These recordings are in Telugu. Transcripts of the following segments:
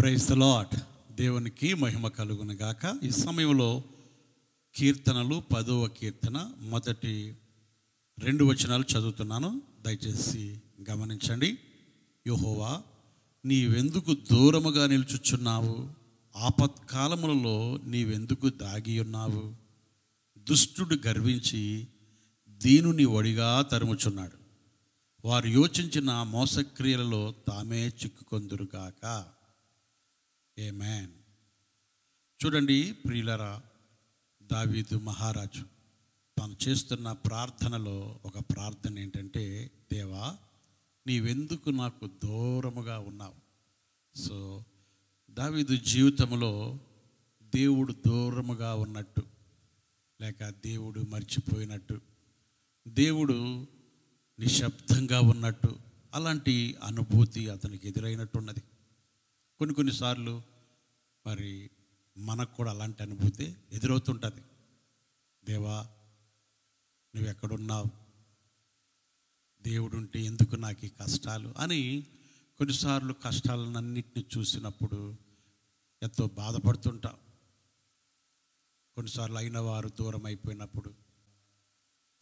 ప్రైజ్ ద లాడ్ దేవునికి మహిమ కలుగును గాక ఈ సమయంలో కీర్తనలు పదవ కీర్తన మొదటి రెండు వచనాలు చదువుతున్నాను దయచేసి గమనించండి యుహోవా నీవెందుకు దూరముగా నిలుచుచున్నావు ఆపత్కాలములలో నీవెందుకు దాగి ఉన్నావు దుష్టుడు గర్వించి దీనుని ఒడిగా తరుముచున్నాడు వారు యోచించిన మోసక్రియలలో తామే చిక్కుకొందురుగాక ఏ మ్యాన్ చూడండి ప్రియులరా దావీదు మహారాజు తాను చేస్తున్న ప్రార్థనలో ఒక ప్రార్థన ఏంటంటే దేవా నీవెందుకు నాకు దూరముగా ఉన్నావు సో దావీదు జీవితంలో దేవుడు దూరముగా ఉన్నట్టు లేక దేవుడు మర్చిపోయినట్టు దేవుడు నిశ్శబ్దంగా ఉన్నట్టు అలాంటి అనుభూతి అతనికి ఎదురైనట్టున్నది కొన్ని కొన్నిసార్లు మరి మనకు కూడా అలాంటి అనుభూతి ఎదురవుతుంటుంది దేవా నువ్వు ఎక్కడున్నావు ఉంటే ఎందుకు నాకు ఈ కష్టాలు అని కొన్నిసార్లు కష్టాలన్నింటినీ చూసినప్పుడు ఎంతో బాధపడుతుంటాం కొన్నిసార్లు అయిన వారు దూరం అయిపోయినప్పుడు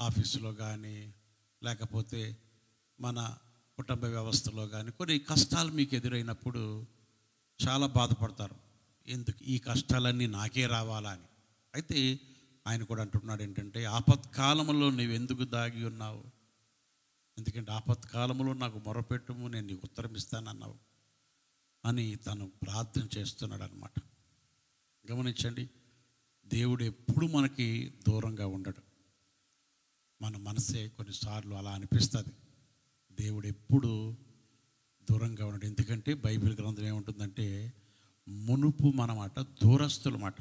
ఆఫీసులో కానీ లేకపోతే మన కుటుంబ వ్యవస్థలో కానీ కొన్ని కష్టాలు మీకు ఎదురైనప్పుడు చాలా బాధపడతారు ఎందుకు ఈ కష్టాలన్నీ నాకే రావాలా అని అయితే ఆయన కూడా అంటున్నాడు ఏంటంటే ఆపత్కాలంలో నువ్వు ఎందుకు దాగి ఉన్నావు ఎందుకంటే ఆపత్కాలంలో నాకు మొరపెట్టుము నేను నీకు ఉత్తరం ఇస్తానన్నావు అని తను ప్రార్థన చేస్తున్నాడు అనమాట గమనించండి దేవుడు ఎప్పుడు మనకి దూరంగా ఉండడు మన మనసే కొన్నిసార్లు అలా అనిపిస్తుంది దేవుడు ఎప్పుడు దూరంగా ఉండడు ఎందుకంటే బైబిల్ గ్రంథం ఏముంటుందంటే మునుపు మనమాట దూరస్తులమాట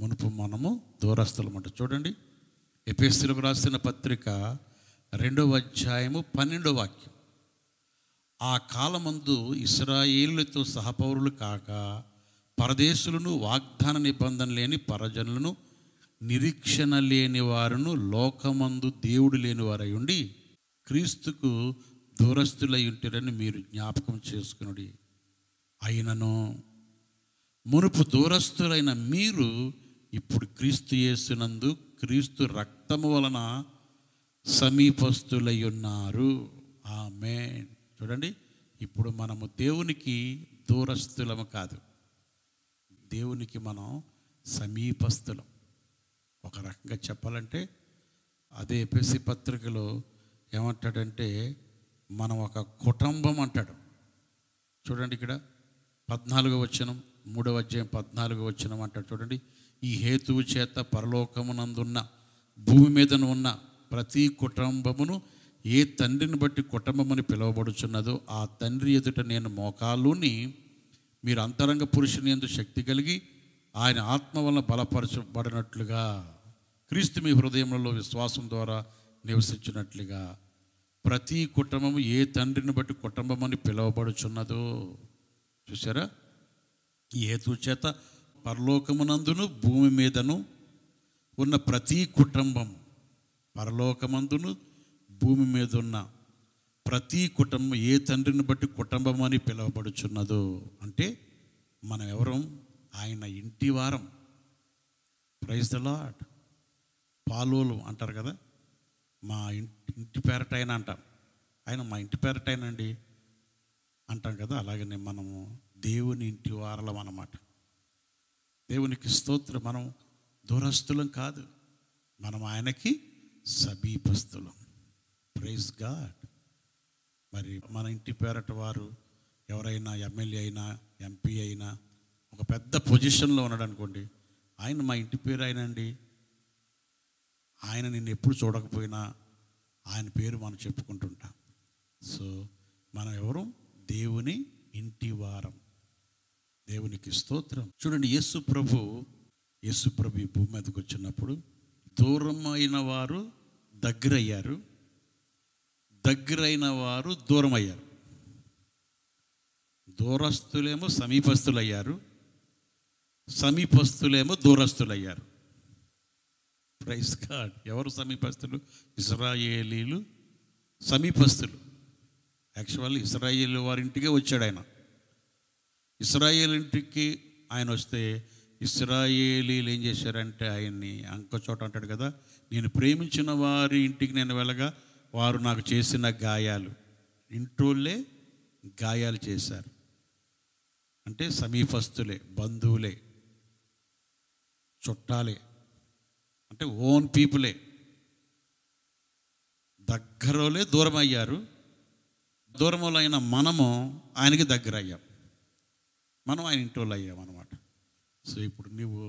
మునుపు మనము దూరస్తులమాట చూడండి ఎపిస్తులకు రాసిన పత్రిక రెండవ అధ్యాయము పన్నెండవ వాక్యం ఆ కాలమందు ఇస్రాయేళ్లతో సహపౌరులు కాక పరదేశులను వాగ్దాన నిబంధన లేని పరజనులను నిరీక్షణ లేని వారును లోకమందు దేవుడు లేని వారై ఉండి క్రీస్తుకు దూరస్తులై ఉంటారని మీరు జ్ఞాపకం చేసుకునుడి అయినను మునుపు దూరస్తులైన మీరు ఇప్పుడు క్రీస్తు చేసినందు క్రీస్తు రక్తము వలన సమీపస్తులై ఉన్నారు ఆమె చూడండి ఇప్పుడు మనము దేవునికి దూరస్తులము కాదు దేవునికి మనం సమీపస్తులం ఒక రకంగా చెప్పాలంటే అదే పెసి పత్రికలో ఏమంటాడంటే మనం ఒక కుటుంబం అంటాడు చూడండి ఇక్కడ పద్నాలుగో వచనం మూడవ అధ్యాయం పద్నాలుగో వచనం అంట చూడండి ఈ హేతువు చేత పరలోకమునందున్న భూమి మీదను ఉన్న ప్రతి కుటుంబమును ఏ తండ్రిని బట్టి కుటుంబమని పిలువబడుచున్నదో ఆ తండ్రి ఎదుట నేను మోకాలుని మీరు అంతరంగ పురుషుని ఎందు శక్తి కలిగి ఆయన ఆత్మ వలన బలపరచబడినట్లుగా క్రీస్తు మీ హృదయంలో విశ్వాసం ద్వారా నివసించినట్లుగా ప్రతి కుటుంబము ఏ తండ్రిని బట్టి కుటుంబం అని పిలువబడుచున్నదో చూసారా హేతు చేత పరలోకమునందును భూమి మీదను ఉన్న ప్రతి కుటుంబం పరలోకమందును భూమి మీద ఉన్న ప్రతి కుటుంబం ఏ తండ్రిని బట్టి కుటుంబం అని పిలువబడుచున్నదో అంటే మనం ఎవరం ఆయన ఇంటి వారం ప్రైజ్ ద లాట్ పాలోలు అంటారు కదా మా ఇంటి ఇంటి పేరటైన అంటాం ఆయన మా ఇంటి అండి అంటాం కదా అలాగనే మనము దేవుని ఇంటి వారలం అన్నమాట దేవునికి స్తోత్రం మనం దూరస్తులం కాదు మనం ఆయనకి సమీపస్తులం ప్రైజ్ గాడ్ మరి మన ఇంటి పేరట వారు ఎవరైనా ఎమ్మెల్యే అయినా ఎంపీ అయినా ఒక పెద్ద పొజిషన్లో ఉన్నాడు అనుకోండి ఆయన మా ఇంటి పేరు అయినండి ఆయన నిన్ను ఎప్పుడు చూడకపోయినా ఆయన పేరు మనం చెప్పుకుంటుంటాం సో మనం ఎవరు దేవుని ఇంటి వారం దేవునికి స్తోత్రం చూడండి యేసు ప్రభు యేసు ప్రభు ఈ భూమి మీదకి వచ్చినప్పుడు దూరమైన వారు దగ్గరయ్యారు దగ్గరైన వారు దూరమయ్యారు దూరస్తులేమో సమీపస్తులయ్యారు సమీపస్తులేమో దూరస్తులయ్యారు ప్రైస్ కార్డ్ ఎవరు సమీపస్తులు ఇజ్రాయేలీలు సమీపస్తులు యాక్చువల్ ఇస్రాయేల్ వారింటికే వచ్చాడు ఆయన ఇస్రాయేల్ ఇంటికి ఆయన వస్తే ఇస్రాయేలీలు ఏం చేశారంటే ఆయన్ని అంక చోట అంటాడు కదా నేను ప్రేమించిన వారి ఇంటికి నేను వెళ్ళగా వారు నాకు చేసిన గాయాలు ఇంట్లో గాయాలు చేశారు అంటే సమీపస్తులే బంధువులే చుట్టాలే అంటే ఓన్ పీపులే దగ్గరలే దూరం అయ్యారు దూరంలో అయిన మనము ఆయనకి దగ్గర అయ్యాం మనం ఆయన వాళ్ళు అయ్యాం అనమాట సో ఇప్పుడు నువ్వు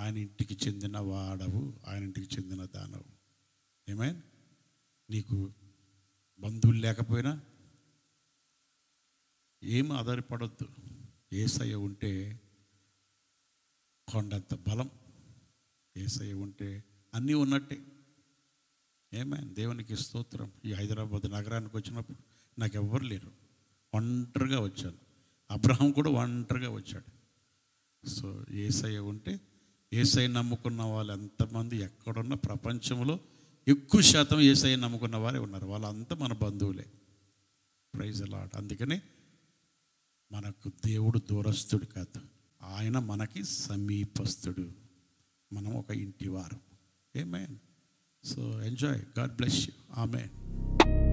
ఆయన ఇంటికి చెందిన వాడవు ఆయన ఇంటికి చెందిన దానవు ఏమైనా నీకు బంధువులు లేకపోయినా ఏమి ఆధారపడద్దు ఏసయ్య ఉంటే కొండంత బలం ఏసయ్య ఉంటే అన్నీ ఉన్నట్టే ఏమైనా దేవునికి స్తోత్రం ఈ హైదరాబాద్ నగరానికి వచ్చినప్పుడు నాకు ఎవ్వరు లేరు ఒంటరిగా వచ్చాను అబ్రహం కూడా ఒంటరిగా వచ్చాడు సో ఏసయ్య ఉంటే ఏసై నమ్ముకున్న వాళ్ళు ఎంతమంది ఎక్కడున్న ప్రపంచంలో ఎక్కువ శాతం ఏసై నమ్ముకున్న వారే ఉన్నారు వాళ్ళంతా మన బంధువులే ప్రైజ్ అలాట్ అందుకని మనకు దేవుడు దూరస్తుడు కాదు ఆయన మనకి సమీపస్తుడు మనం ఒక ఇంటివారం ఏమైనా So enjoy. God bless you. Amen.